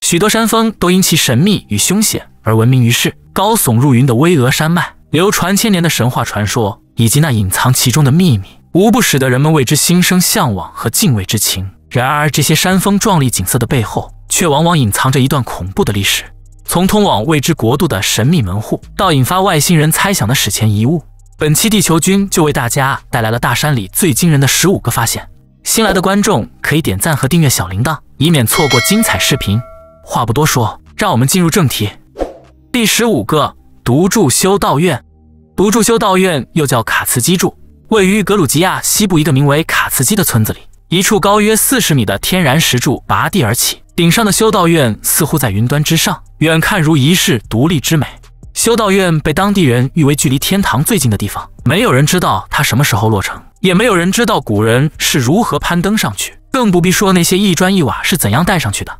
许多山峰都因其神秘与凶险而闻名于世，高耸入云的巍峨山脉、流传千年的神话传说以及那隐藏其中的秘密，无不使得人们为之心生向往和敬畏之情。然而，这些山峰壮丽景色的背后，却往往隐藏着一段恐怖的历史，从通往未知国度的神秘门户，到引发外星人猜想的史前遗物。本期地球君就为大家带来了大山里最惊人的十五个发现。新来的观众可以点赞和订阅小铃铛，以免错过精彩视频。话不多说，让我们进入正题。第十五个独柱修道院，独柱修道院又叫卡茨基柱，位于格鲁吉亚西部一个名为卡茨基的村子里，一处高约四十米的天然石柱拔地而起，顶上的修道院似乎在云端之上，远看如一世独立之美。修道院被当地人誉为距离天堂最近的地方。没有人知道它什么时候落成，也没有人知道古人是如何攀登上去，更不必说那些一砖一瓦是怎样带上去的。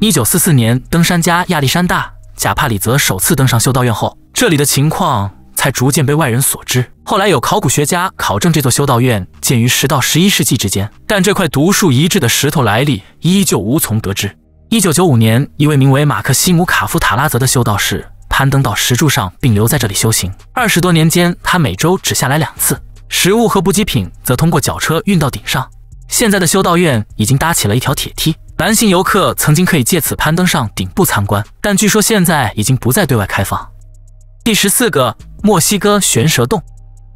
一九四四年，登山家亚历山大·贾帕里泽首次登上修道院后，这里的情况才逐渐被外人所知。后来有考古学家考证，这座修道院建于十到十一世纪之间，但这块独树一帜的石头来历依旧无从得知。一九九五年，一位名为马克西姆·卡夫塔拉泽的修道士。攀登到石柱上，并留在这里修行二十多年间，他每周只下来两次。食物和补给品则通过绞车运到顶上。现在的修道院已经搭起了一条铁梯，男性游客曾经可以借此攀登上顶部参观，但据说现在已经不再对外开放。第十四个，墨西哥悬蛇洞。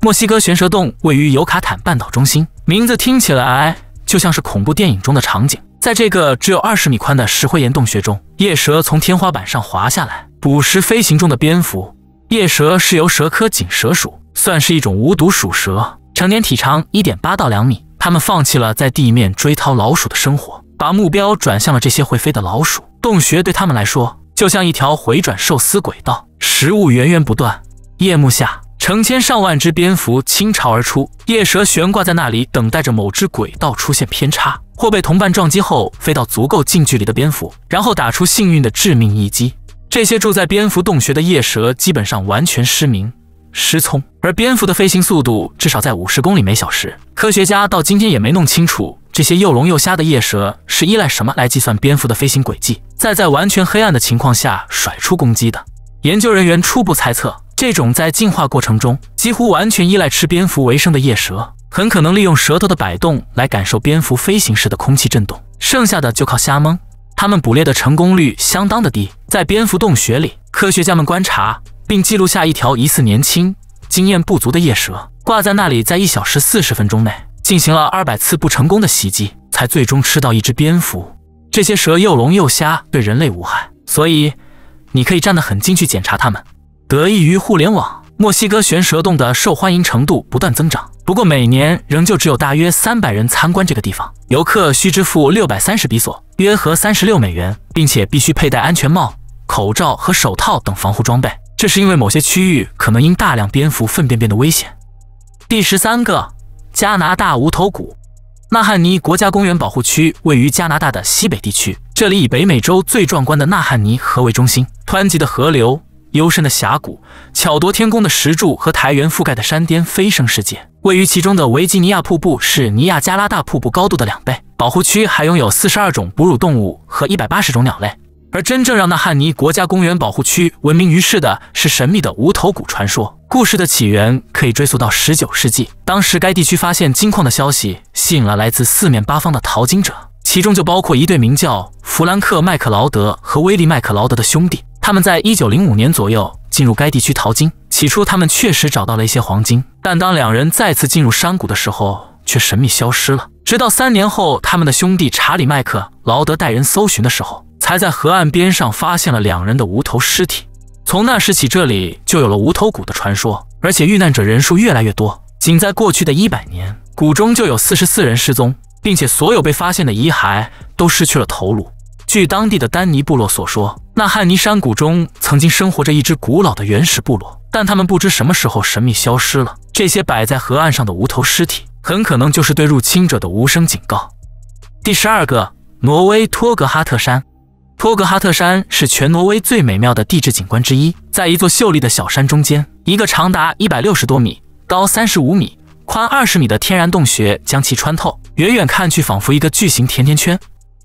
墨西哥悬蛇洞位于尤卡坦半岛中心，名字听起来就像是恐怖电影中的场景。在这个只有二十米宽的石灰岩洞穴中，夜蛇从天花板上滑下来捕食飞行中的蝙蝠。夜蛇是由蛇科锦蛇属，算是一种无毒鼠蛇，成年体长一点八到两米。它们放弃了在地面追掏老鼠的生活，把目标转向了这些会飞的老鼠。洞穴对他们来说就像一条回转寿司轨道，食物源源不断。夜幕下。成千上万只蝙蝠倾巢而出，夜蛇悬挂在那里，等待着某只轨道出现偏差或被同伴撞击后飞到足够近距离的蝙蝠，然后打出幸运的致命一击。这些住在蝙蝠洞穴的夜蛇基本上完全失明、失聪，而蝙蝠的飞行速度至少在五十公里每小时。科学家到今天也没弄清楚这些又聋又瞎的夜蛇是依赖什么来计算蝙蝠的飞行轨迹，在在完全黑暗的情况下甩出攻击的。研究人员初步猜测。这种在进化过程中几乎完全依赖吃蝙蝠为生的夜蛇，很可能利用舌头的摆动来感受蝙蝠飞行时的空气震动，剩下的就靠瞎蒙。它们捕猎的成功率相当的低。在蝙蝠洞穴里，科学家们观察并记录下一条疑似年轻、经验不足的夜蛇，挂在那里，在一小时四十分钟内进行了二百次不成功的袭击，才最终吃到一只蝙蝠。这些蛇又聋又瞎，对人类无害，所以你可以站得很近去检查它们。得益于互联网，墨西哥悬蛇洞的受欢迎程度不断增长。不过，每年仍旧只有大约三百人参观这个地方。游客需支付六百三十比索（约合三十六美元），并且必须佩戴安全帽、口罩和手套等防护装备，这是因为某些区域可能因大量蝙蝠粪便变得危险。第十三个，加拿大无头谷，纳汉尼国家公园保护区位于加拿大的西北地区，这里以北美洲最壮观的纳汉尼河为中心，湍急的河流。幽深的峡谷、巧夺天工的石柱和苔原覆盖的山巅飞升世界。位于其中的维吉尼亚瀑布是尼亚加拉大瀑布高度的两倍。保护区还拥有四十二种哺乳动物和一百八十种鸟类。而真正让纳汉尼国家公园保护区闻名于世的是神秘的无头谷传说。故事的起源可以追溯到十九世纪，当时该地区发现金矿的消息吸引了来自四面八方的淘金者，其中就包括一对名叫弗兰克·麦克劳德和威利·麦克劳德的兄弟。他们在一九零五年左右进入该地区淘金，起初他们确实找到了一些黄金，但当两人再次进入山谷的时候，却神秘消失了。直到三年后，他们的兄弟查理·麦克劳德带人搜寻的时候，才在河岸边上发现了两人的无头尸体。从那时起，这里就有了无头谷的传说，而且遇难者人数越来越多。仅在过去的一百年，谷中就有四十四人失踪，并且所有被发现的遗骸都失去了头颅。据当地的丹尼部落所说，那汉尼山谷中曾经生活着一支古老的原始部落，但他们不知什么时候神秘消失了。这些摆在河岸上的无头尸体，很可能就是对入侵者的无声警告。第十二个，挪威托格哈特山。托格哈特山是全挪威最美妙的地质景观之一，在一座秀丽的小山中间，一个长达一百六十多米、高三十五米、宽二十米的天然洞穴将其穿透，远远看去仿佛一个巨型甜甜圈。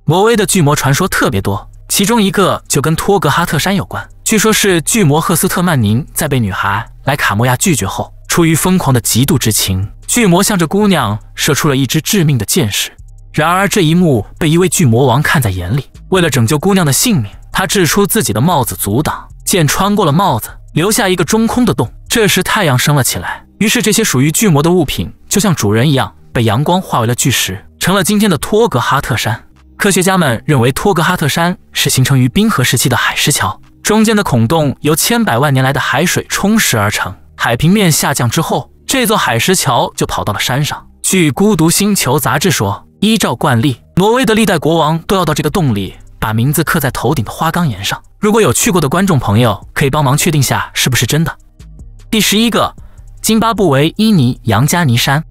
挪威的巨魔传说特别多，其中一个就跟托格哈特山有关。据说是巨魔赫斯特曼宁在被女孩莱卡莫亚拒绝后，出于疯狂的嫉妒之情，巨魔向着姑娘射出了一支致命的箭矢。然而这一幕被一位巨魔王看在眼里，为了拯救姑娘的性命，他掷出自己的帽子阻挡，箭穿过了帽子，留下一个中空的洞。这时太阳升了起来，于是这些属于巨魔的物品就像主人一样，被阳光化为了巨石，成了今天的托格哈特山。科学家们认为，托格哈特山是形成于冰河时期的海石桥，中间的孔洞由千百万年来的海水冲蚀而成。海平面下降之后，这座海石桥就跑到了山上。据《孤独星球》杂志说，依照惯例，挪威的历代国王都要到这个洞里，把名字刻在头顶的花岗岩上。如果有去过的观众朋友，可以帮忙确定下是不是真的。第十一个，津巴布韦伊尼扬加尼山，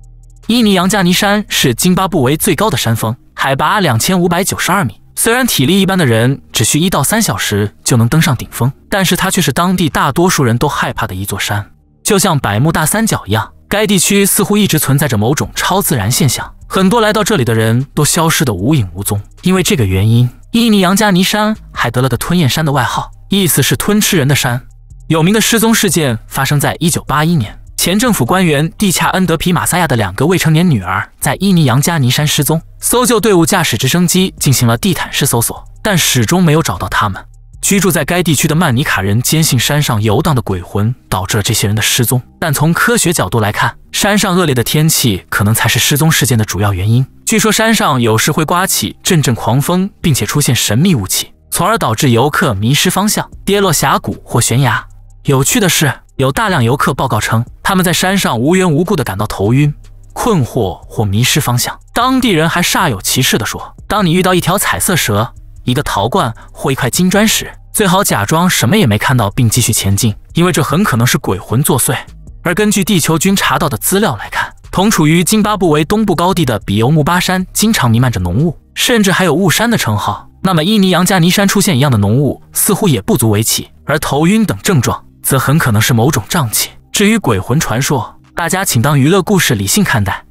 伊尼扬加尼山是津巴布韦最高的山峰。海拔两千五百九十二米，虽然体力一般的人只需一到三小时就能登上顶峰，但是它却是当地大多数人都害怕的一座山，就像百慕大三角一样，该地区似乎一直存在着某种超自然现象，很多来到这里的人都消失得无影无踪。因为这个原因，印尼杨加尼山还得了个“吞咽山”的外号，意思是吞吃人的山。有名的失踪事件发生在一九八一年。前政府官员蒂恰恩德皮马萨亚的两个未成年女儿在伊尼扬加尼山失踪。搜救队伍驾驶直升机进行了地毯式搜索，但始终没有找到他们。居住在该地区的曼尼卡人坚信山上游荡的鬼魂导致了这些人的失踪，但从科学角度来看，山上恶劣的天气可能才是失踪事件的主要原因。据说山上有时会刮起阵阵狂风，并且出现神秘雾气，从而导致游客迷失方向、跌落峡谷或悬崖。有趣的是。有大量游客报告称，他们在山上无缘无故地感到头晕、困惑或迷失方向。当地人还煞有其事地说：“当你遇到一条彩色蛇、一个陶罐或一块金砖时，最好假装什么也没看到，并继续前进，因为这很可能是鬼魂作祟。”而根据地球君查到的资料来看，同处于津巴布韦东部高地的比尤穆巴山经常弥漫着浓雾，甚至还有雾山的称号。那么，伊尼扬加尼山出现一样的浓雾，似乎也不足为奇。而头晕等症状。则很可能是某种瘴气。至于鬼魂传说，大家请当娱乐故事理性看待。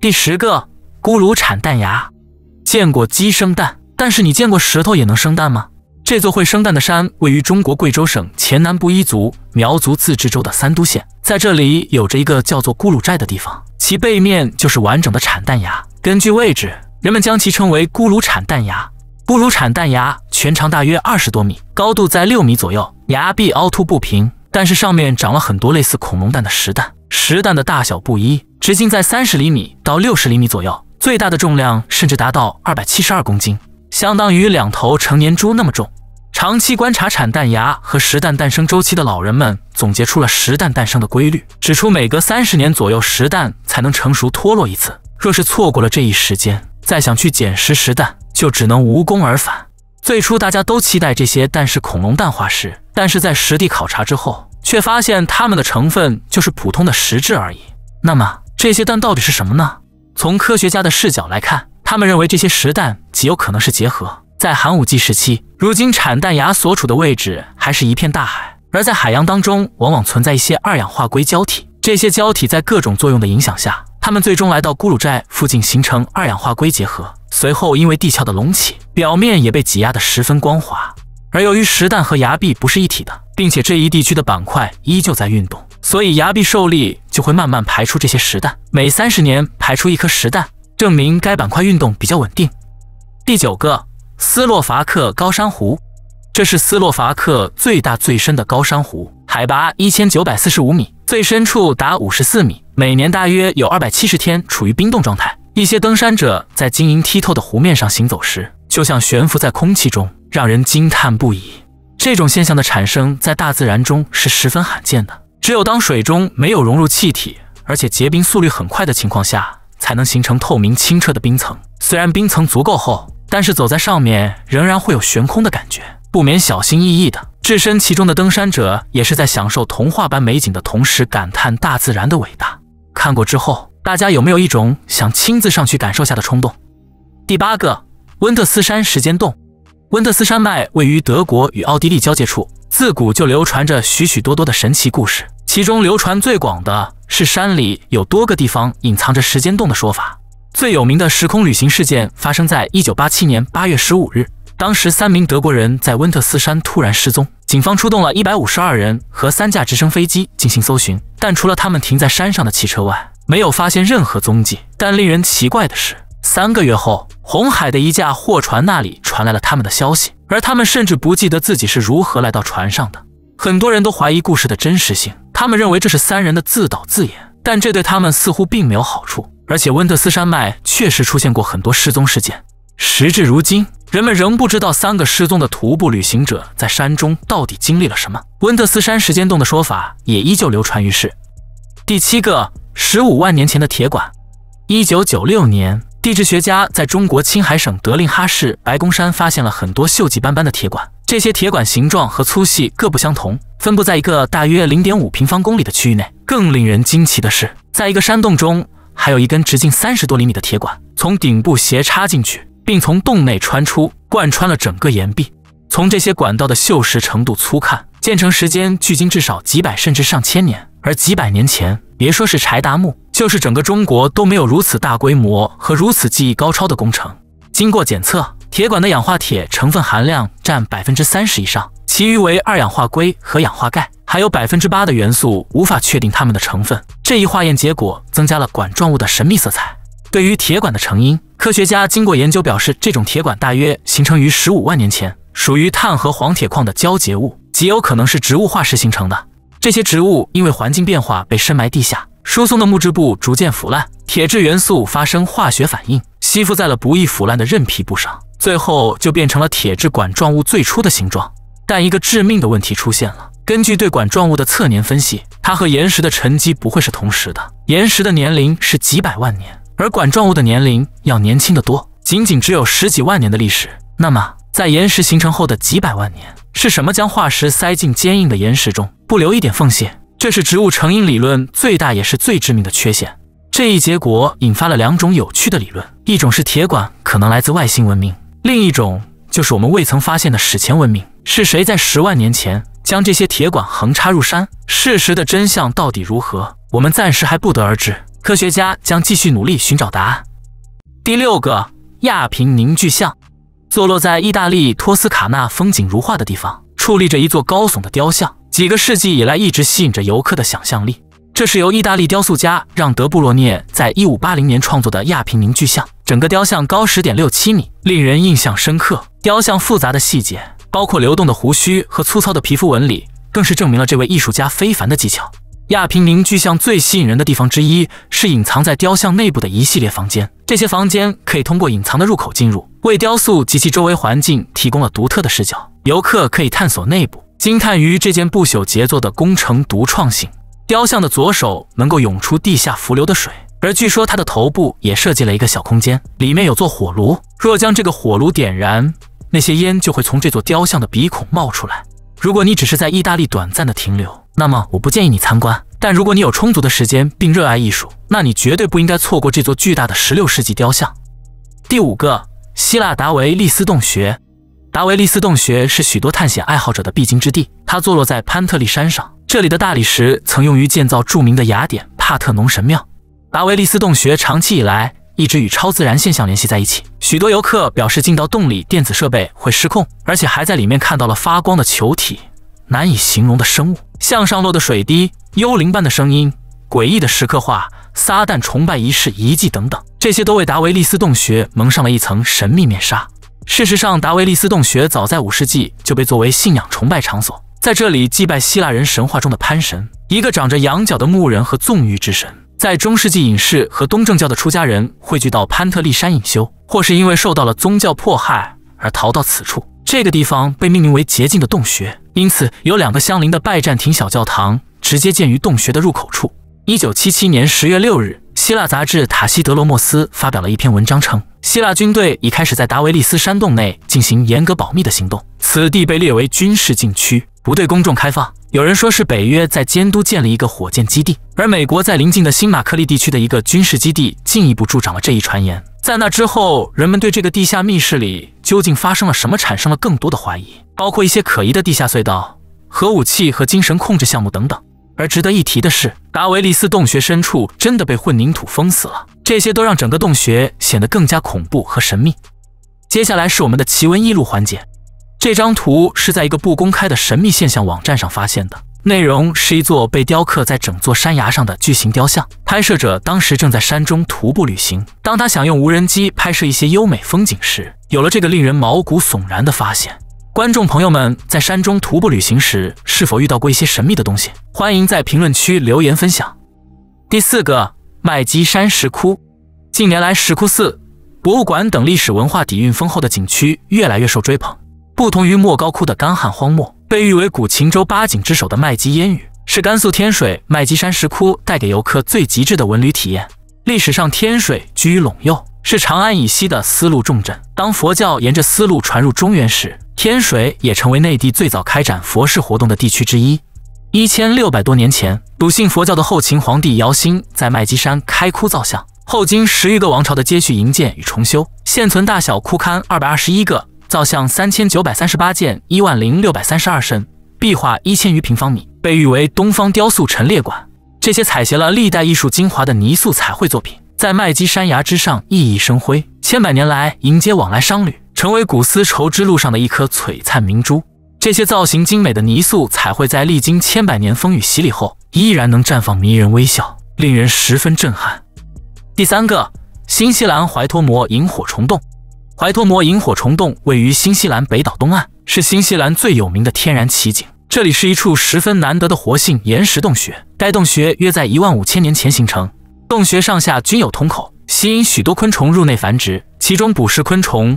第十个，咕噜产蛋牙，见过鸡生蛋，但是你见过石头也能生蛋吗？这座会生蛋的山位于中国贵州省黔南布依族苗族自治州的三都县，在这里有着一个叫做咕噜寨的地方，其背面就是完整的产蛋崖。根据位置，人们将其称为咕噜产蛋崖。咕噜产蛋崖全长大约二十多米，高度在六米左右。崖壁凹凸不平，但是上面长了很多类似恐龙蛋的石蛋。石蛋的大小不一，直径在三十厘米到六十厘米左右，最大的重量甚至达到二百七十二公斤，相当于两头成年猪那么重。长期观察产蛋牙和石蛋诞生周期的老人们总结出了石蛋诞生的规律，指出每隔三十年左右石蛋才能成熟脱落一次。若是错过了这一时间，再想去捡拾石蛋，就只能无功而返。最初大家都期待这些蛋是恐龙蛋化石。但是在实地考察之后，却发现它们的成分就是普通的石质而已。那么这些蛋到底是什么呢？从科学家的视角来看，他们认为这些石蛋极有可能是结合。在寒武纪时期，如今产蛋崖所处的位置还是一片大海，而在海洋当中，往往存在一些二氧化硅胶体。这些胶体在各种作用的影响下，它们最终来到咕噜寨附近，形成二氧化硅结合。随后因为地壳的隆起，表面也被挤压得十分光滑。而由于石蛋和崖壁不是一体的，并且这一地区的板块依旧在运动，所以崖壁受力就会慢慢排出这些石蛋，每三十年排出一颗石蛋，证明该板块运动比较稳定。第九个，斯洛伐克高山湖，这是斯洛伐克最大最深的高山湖，海拔一千九百四十五米，最深处达五十四米，每年大约有二百七十天处于冰冻状态。一些登山者在晶莹剔透的湖面上行走时，就像悬浮在空气中。让人惊叹不已。这种现象的产生在大自然中是十分罕见的，只有当水中没有融入气体，而且结冰速率很快的情况下，才能形成透明清澈的冰层。虽然冰层足够厚，但是走在上面仍然会有悬空的感觉。不免小心翼翼的置身其中的登山者，也是在享受童话般美景的同时感叹大自然的伟大。看过之后，大家有没有一种想亲自上去感受下的冲动？第八个，温特斯山时间洞。温特斯山脉位于德国与奥地利交界处，自古就流传着许许多多的神奇故事。其中流传最广的是山里有多个地方隐藏着时间洞的说法。最有名的时空旅行事件发生在1987年8月15日，当时三名德国人在温特斯山突然失踪，警方出动了一百五十二人和三架直升飞机进行搜寻，但除了他们停在山上的汽车外，没有发现任何踪迹。但令人奇怪的是，三个月后。红海的一架货船那里传来了他们的消息，而他们甚至不记得自己是如何来到船上的。很多人都怀疑故事的真实性，他们认为这是三人的自导自演，但这对他们似乎并没有好处。而且温特斯山脉确实出现过很多失踪事件，时至如今，人们仍不知道三个失踪的徒步旅行者在山中到底经历了什么。温特斯山时间洞的说法也依旧流传于世。第七个，十五万年前的铁管，一九九六年。地质学家在中国青海省德令哈市白宫山发现了很多锈迹斑斑的铁管，这些铁管形状和粗细各不相同，分布在一个大约零点五平方公里的区域内。更令人惊奇的是，在一个山洞中还有一根直径三十多厘米的铁管，从顶部斜插进去，并从洞内穿出，贯穿了整个岩壁。从这些管道的锈蚀程度粗看，建成时间距今至少几百甚至上千年，而几百年前。别说是柴达木，就是整个中国都没有如此大规模和如此技艺高超的工程。经过检测，铁管的氧化铁成分含量占百分之三十以上，其余为二氧化硅和氧化钙，还有百分之八的元素无法确定它们的成分。这一化验结果增加了管状物的神秘色彩。对于铁管的成因，科学家经过研究表示，这种铁管大约形成于十五万年前，属于碳和黄铁矿的交结物，极有可能是植物化石形成的。这些植物因为环境变化被深埋地下，疏松的木质部逐渐腐烂，铁质元素发生化学反应，吸附在了不易腐烂的韧皮部上，最后就变成了铁质管状物最初的形状。但一个致命的问题出现了：根据对管状物的测年分析，它和岩石的沉积不会是同时的，岩石的年龄是几百万年，而管状物的年龄要年轻的多，仅仅只有十几万年的历史。那么，在岩石形成后的几百万年？是什么将化石塞进坚硬的岩石中，不留一点缝隙？这是植物成因理论最大也是最致命的缺陷。这一结果引发了两种有趣的理论：一种是铁管可能来自外星文明，另一种就是我们未曾发现的史前文明是谁在十万年前将这些铁管横插入山？事实的真相到底如何？我们暂时还不得而知。科学家将继续努力寻找答案。第六个亚平凝聚像。坐落在意大利托斯卡纳风景如画的地方，矗立着一座高耸的雕像，几个世纪以来一直吸引着游客的想象力。这是由意大利雕塑家让·德布罗涅在1580年创作的亚平宁巨像。整个雕像高10.67米，令人印象深刻。雕像复杂的细节，包括流动的胡须和粗糙的皮肤纹理，更是证明了这位艺术家非凡的技巧。亚平宁巨像最吸引人的地方之一是隐藏在雕像内部的一系列房间，这些房间可以通过隐藏的入口进入，为雕塑及其周围环境提供了独特的视角。游客可以探索内部，惊叹于这件不朽杰作的工程独创性。雕像的左手能够涌出地下伏流的水，而据说它的头部也设计了一个小空间，里面有座火炉。若将这个火炉点燃，那些烟就会从这座雕像的鼻孔冒出来。如果你只是在意大利短暂的停留，那么我不建议你参观，但如果你有充足的时间并热爱艺术，那你绝对不应该错过这座巨大的十六世纪雕像。第五个，希腊达维利斯洞穴。达维利斯洞穴是许多探险爱好者的必经之地，它坐落在潘特利山上。这里的大理石曾用于建造著名的雅典帕特农神庙。达维利斯洞穴长期以来一直与超自然现象联系在一起，许多游客表示进到洞里电子设备会失控，而且还在里面看到了发光的球体。难以形容的生物，向上落的水滴，幽灵般的声音，诡异的石刻画，撒旦崇拜仪式遗迹等等，这些都为达维利斯洞穴蒙上了一层神秘面纱。事实上，达维利斯洞穴早在五世纪就被作为信仰崇拜场所，在这里祭拜希腊人神话中的潘神，一个长着羊角的牧人和纵欲之神。在中世纪，隐士和东正教的出家人汇聚到潘特利山隐修，或是因为受到了宗教迫害而逃到此处。这个地方被命名为洁净的洞穴，因此有两个相邻的拜占庭小教堂直接建于洞穴的入口处。一九七七年十月六日，希腊杂志《塔西德罗莫斯》发表了一篇文章，称希腊军队已开始在达维利斯山洞内进行严格保密的行动，此地被列为军事禁区。不对公众开放。有人说是北约在监督建立一个火箭基地，而美国在临近的新马克利地区的一个军事基地，进一步助长了这一传言。在那之后，人们对这个地下密室里究竟发生了什么产生了更多的怀疑，包括一些可疑的地下隧道、核武器和精神控制项目等等。而值得一提的是，达维利斯洞穴深处真的被混凝土封死了，这些都让整个洞穴显得更加恐怖和神秘。接下来是我们的奇闻异录环节。这张图是在一个不公开的神秘现象网站上发现的，内容是一座被雕刻在整座山崖上的巨型雕像。拍摄者当时正在山中徒步旅行，当他想用无人机拍摄一些优美风景时，有了这个令人毛骨悚然的发现。观众朋友们在山中徒步旅行时是否遇到过一些神秘的东西？欢迎在评论区留言分享。第四个，麦积山石窟。近年来，石窟寺、博物馆等历史文化底蕴丰厚的景区越来越受追捧。不同于莫高窟的干旱荒漠，被誉为古秦州八景之首的麦积烟雨，是甘肃天水麦积山石窟带给游客最极致的文旅体验。历史上，天水居于陇右，是长安以西的丝路重镇。当佛教沿着丝路传入中原时，天水也成为内地最早开展佛事活动的地区之一。一千六百多年前，笃信佛教的后秦皇帝姚兴在麦积山开窟造像，后经十余个王朝的接续营建与重修，现存大小窟龛二百二十一个。造像三千九百三十八件，一万零六百三十二身，壁画一千余平方米，被誉为东方雕塑陈列馆。这些采撷了历代艺术精华的泥塑彩绘作品，在麦积山崖之上熠熠生辉，千百年来迎接往来商旅，成为古丝绸之路上的一颗璀璨明珠。这些造型精美的泥塑彩绘，在历经千百年风雨洗礼后，依然能绽放迷人微笑，令人十分震撼。第三个，新西兰怀托摩萤火虫洞。怀托摩萤火虫洞位于新西兰北岛东岸，是新西兰最有名的天然奇景。这里是一处十分难得的活性岩石洞穴，该洞穴约在一万五千年前形成。洞穴上下均有通口，吸引许多昆虫入内繁殖。其中捕食昆虫，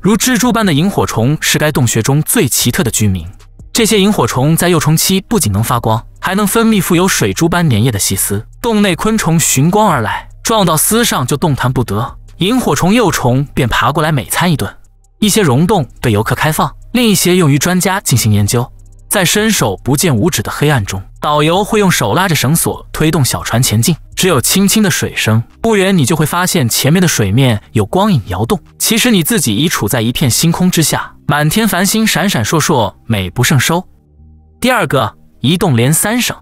如蜘蛛般的萤火虫是该洞穴中最奇特的居民。这些萤火虫在幼虫期不仅能发光，还能分泌富有水珠般粘液的细丝，洞内昆虫寻光而来，撞到丝上就动弹不得。萤火虫幼虫便爬过来，美餐一顿。一些溶洞对游客开放，另一些用于专家进行研究。在伸手不见五指的黑暗中，导游会用手拉着绳索推动小船前进，只有轻轻的水声。不远你就会发现前面的水面有光影摇动，其实你自己已处在一片星空之下，满天繁星闪闪烁烁，美不胜收。第二个，一洞连三省，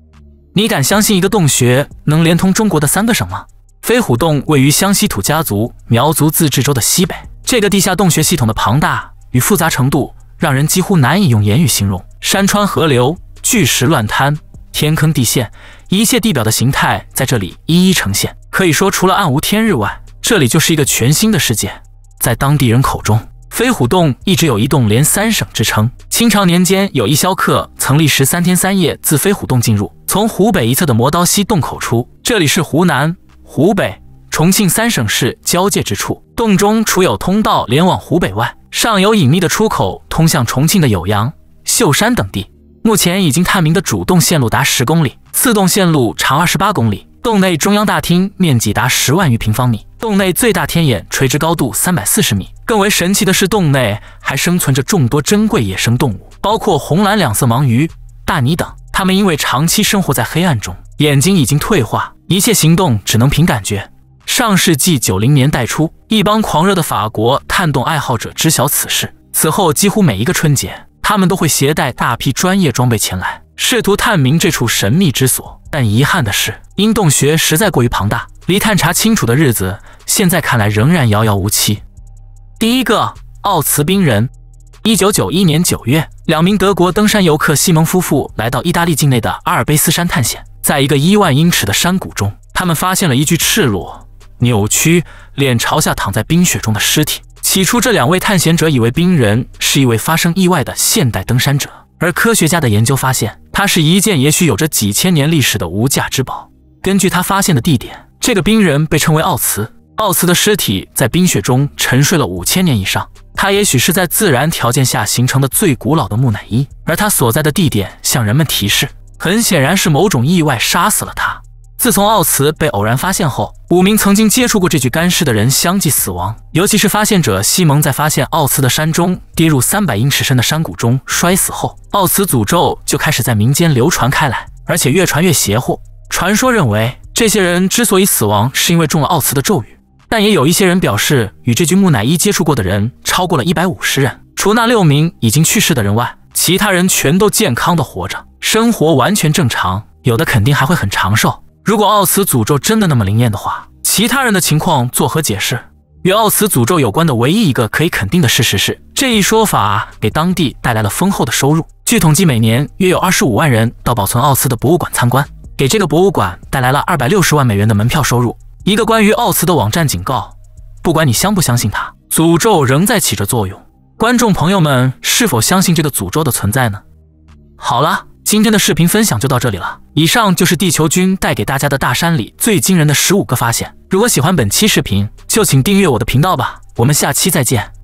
你敢相信一个洞穴能连通中国的三个省吗？飞虎洞位于湘西土家族苗族自治州的西北，这个地下洞穴系统的庞大与复杂程度，让人几乎难以用言语形容。山川河流、巨石乱滩、天坑地陷，一切地表的形态在这里一一呈现。可以说，除了暗无天日外，这里就是一个全新的世界。在当地人口中，飞虎洞一直有一洞连三省之称。清朝年间，有一肖客曾历时三天三夜自飞虎洞进入，从湖北一侧的磨刀溪洞口出，这里是湖南。湖北、重庆三省市交界之处，洞中除有通道连往湖北外，尚有隐秘的出口通向重庆的酉阳、秀山等地。目前已经探明的主洞线路达十公里，次洞线路长二十八公里。洞内中央大厅面积达十万余平方米，洞内最大天眼垂直高度三百四十米。更为神奇的是，洞内还生存着众多珍贵野生动物，包括红蓝两色盲鱼、大鲵等。它们因为长期生活在黑暗中，眼睛已经退化。一切行动只能凭感觉。上世纪九零年代初，一帮狂热的法国探洞爱好者知晓此事。此后，几乎每一个春节，他们都会携带大批专业装备前来，试图探明这处神秘之所。但遗憾的是，因洞穴实在过于庞大，离探查清楚的日子，现在看来仍然遥遥无期。第一个奥茨冰人，一九九一年九月，两名德国登山游客西蒙夫妇来到意大利境内的阿尔卑斯山探险。在一个一万英尺的山谷中，他们发现了一具赤裸、扭曲、脸朝下躺在冰雪中的尸体。起初，这两位探险者以为冰人是一位发生意外的现代登山者，而科学家的研究发现，它是一件也许有着几千年历史的无价之宝。根据他发现的地点，这个冰人被称为奥茨。奥茨的尸体在冰雪中沉睡了五千年以上，他也许是在自然条件下形成的最古老的木乃伊，而他所在的地点向人们提示。很显然是某种意外杀死了他。自从奥茨被偶然发现后，五名曾经接触过这具干尸的人相继死亡。尤其是发现者西蒙，在发现奥茨的山中跌入三百英尺深的山谷中摔死后，奥茨诅咒就开始在民间流传开来，而且越传越邪乎。传说认为，这些人之所以死亡，是因为中了奥茨的咒语。但也有一些人表示，与这具木乃伊接触过的人超过了一百五十人，除那六名已经去世的人外。其他人全都健康的活着，生活完全正常，有的肯定还会很长寿。如果奥茨诅咒真的那么灵验的话，其他人的情况作何解释？与奥茨诅咒有关的唯一一个可以肯定的事实是，这一说法给当地带来了丰厚的收入。据统计，每年约有二十五万人到保存奥茨的博物馆参观，给这个博物馆带来了二百六十万美元的门票收入。一个关于奥茨的网站警告：不管你相不相信他，诅咒仍在起着作用。观众朋友们，是否相信这个诅咒的存在呢？好了，今天的视频分享就到这里了。以上就是地球君带给大家的大山里最惊人的十五个发现。如果喜欢本期视频，就请订阅我的频道吧。我们下期再见。